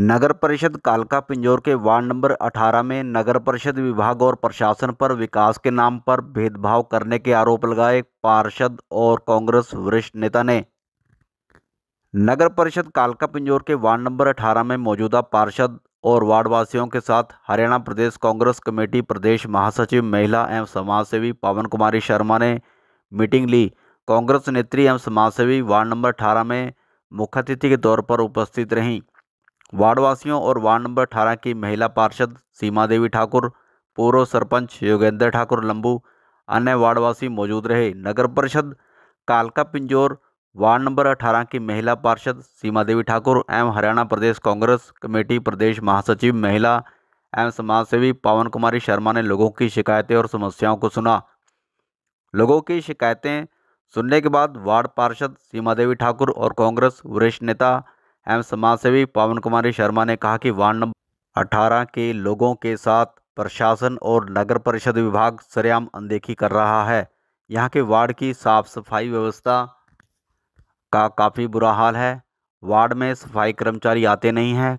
नगर परिषद कालका पिंजौर के वार्ड नंबर 18 में नगर परिषद विभाग और प्रशासन पर विकास के नाम पर भेदभाव करने के आरोप लगाए पार्षद और कांग्रेस वरिष्ठ नेता ने नगर परिषद कालका पिंजौर के वार्ड नंबर 18 में मौजूदा पार्षद और वार्डवासियों के साथ हरियाणा प्रदेश कांग्रेस कमेटी प्रदेश महासचिव महिला एवं समाजसेवी पवन कुमारी शर्मा ने मीटिंग ली कांग्रेस नेत्री एवं समाजसेवी वार्ड नंबर अठारह में अतिथि के तौर पर उपस्थित रहीं वार्डवासियों और वार्ड नंबर अठारह की महिला पार्षद सीमा देवी ठाकुर पूर्व सरपंच योगेंद्र ठाकुर लंबू अन्य वार्डवासी मौजूद रहे नगर परिषद कालका पिंजोर वार्ड नंबर अठारह की महिला पार्षद सीमा देवी ठाकुर एवं हरियाणा प्रदेश कांग्रेस कमेटी प्रदेश महासचिव महिला एवं समाजसेवी पावन कुमारी शर्मा ने लोगों की शिकायतें और समस्याओं को सुना लोगों की शिकायतें सुनने के बाद वार्ड पार्षद सीमा देवी ठाकुर और कांग्रेस वरिष्ठ नेता एवं समाजसेवी पावन कुमारी शर्मा ने कहा कि वार्ड नंबर अठारह के लोगों के साथ प्रशासन और नगर परिषद विभाग सरेआम अनदेखी कर रहा है यहाँ के वार्ड की साफ सफाई व्यवस्था का काफ़ी बुरा हाल है वार्ड में सफाई कर्मचारी आते नहीं हैं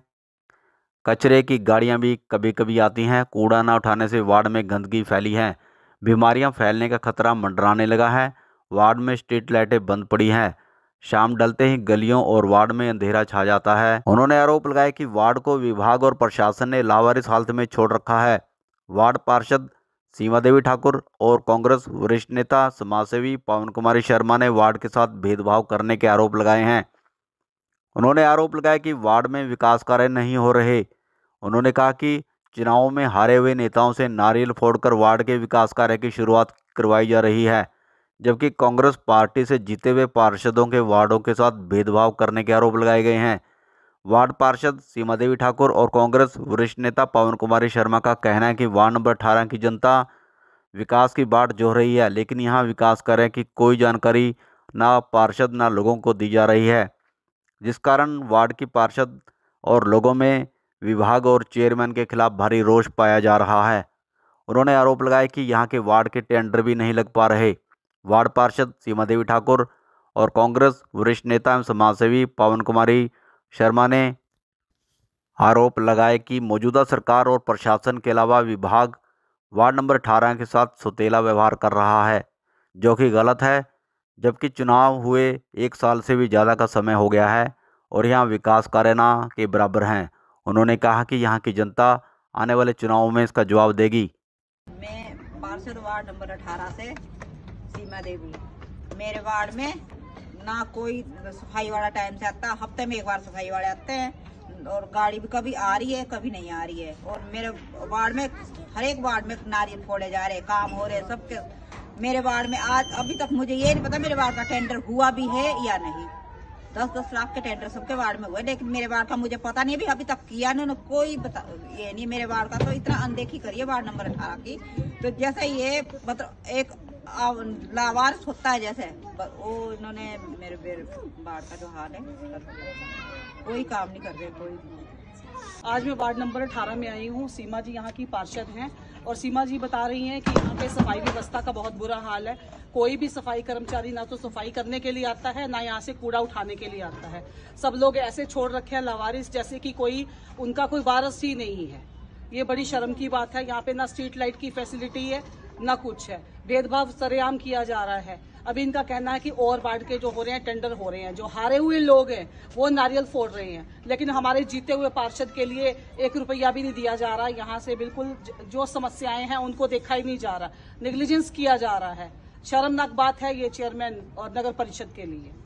कचरे की गाड़ियाँ भी कभी कभी आती हैं कूड़ा ना उठाने से वार्ड में गंदगी फैली है बीमारियां फैलने का खतरा मंडराने लगा है वार्ड में स्ट्रीट लाइटें बंद पड़ी हैं शाम डलते ही गलियों और वार्ड में अंधेरा छा जाता है उन्होंने आरोप लगाया कि वार्ड को विभाग और प्रशासन ने लावारिस हालत में छोड़ रखा है वार्ड पार्षद सीमा देवी ठाकुर और कांग्रेस वरिष्ठ नेता समाजसेवी पवन कुमारी शर्मा ने वार्ड के साथ भेदभाव करने के आरोप लगाए हैं उन्होंने आरोप लगाया कि वार्ड में विकास कार्य नहीं हो रहे उन्होंने कहा कि चुनावों में हारे हुए नेताओं से नारियल फोड़कर वार्ड के विकास कार्य की शुरुआत करवाई जा रही है जबकि कांग्रेस पार्टी से जीते हुए पार्षदों के वार्डों के साथ भेदभाव करने के आरोप लगाए गए हैं वार्ड पार्षद सीमा देवी ठाकुर और कांग्रेस वरिष्ठ नेता पवन कुमारी शर्मा का कहना है कि वार्ड नंबर अठारह की जनता विकास की बाट जो रही है लेकिन यहाँ विकास कार्य की कोई जानकारी ना पार्षद ना लोगों को दी जा रही है जिस कारण वार्ड की पार्षद और लोगों में विभाग और चेयरमैन के खिलाफ भारी रोष पाया जा रहा है उन्होंने आरोप लगाया कि यहाँ के वार्ड के टेंडर भी नहीं लग पा रहे वार्ड पार्षद सीमा देवी ठाकुर और कांग्रेस वरिष्ठ नेता एवं समाजसेवी पवन कुमारी शर्मा ने आरोप लगाए कि मौजूदा सरकार और प्रशासन के अलावा विभाग वार्ड नंबर अठारह के साथ सुतेला व्यवहार कर रहा है जो कि गलत है जबकि चुनाव हुए एक साल से भी ज़्यादा का समय हो गया है और यहाँ विकास कार्य ना के बराबर हैं उन्होंने कहा कि यहाँ की जनता आने वाले चुनावों में इसका जवाब देगी मैं पार्षद वार्ड नंबर 18 से सीमा देवी मेरे वार्ड में ना कोई सफाई वाला टाइम से आता हफ्ते में एक बार सफाई वाले आते हैं और गाड़ी भी कभी आ रही है कभी नहीं आ रही है और मेरे वार्ड में हर एक वार्ड में नारियल फोड़े जा रहे काम हो रहे सबके मेरे वार्ड में आज अभी तक मुझे ये नहीं पता मेरे वार्ड का टेंडर हुआ भी है या नहीं दस दस लाख के टेंडर सबके वार्ड में हुए लेकिन मेरे वार्ड का मुझे पता नहीं अभी अभी तक किया ना कोई बता ये नहीं मेरे वार्ड का तो इतना अनदेखी करिए वार्ड नंबर अठारह की तो जैसे ये मतलब एक लावार होता है जैसे वो इन्होंने मेरे बेर बाढ़ का जो हाल है कोई काम नहीं कर रहे कोई आज मैं वार्ड नंबर 18 में आई हूँ सीमा जी यहाँ की पार्षद हैं और सीमा जी बता रही हैं कि यहाँ पे सफाई व्यवस्था का बहुत बुरा हाल है कोई भी सफाई कर्मचारी ना तो सफाई करने के लिए आता है ना यहाँ से कूड़ा उठाने के लिए आता है सब लोग ऐसे छोड़ रखे हैं लावारिस जैसे कि कोई उनका कोई वारस ही नहीं है ये बड़ी शर्म की बात है यहाँ पे ना स्ट्रीट लाइट की फैसिलिटी है ना कुछ है भेदभाव सरेआम किया जा रहा है अभी इनका कहना है कि और बांट के जो हो रहे हैं टेंडर हो रहे हैं जो हारे हुए लोग हैं वो नारियल फोड़ रहे हैं लेकिन हमारे जीते हुए पार्षद के लिए एक रुपया भी नहीं दिया जा रहा यहाँ से बिल्कुल जो समस्याएं हैं उनको देखा ही नहीं जा रहा निग्लिजेंस किया जा रहा है शर्मनाक बात है ये चेयरमैन और नगर परिषद के लिए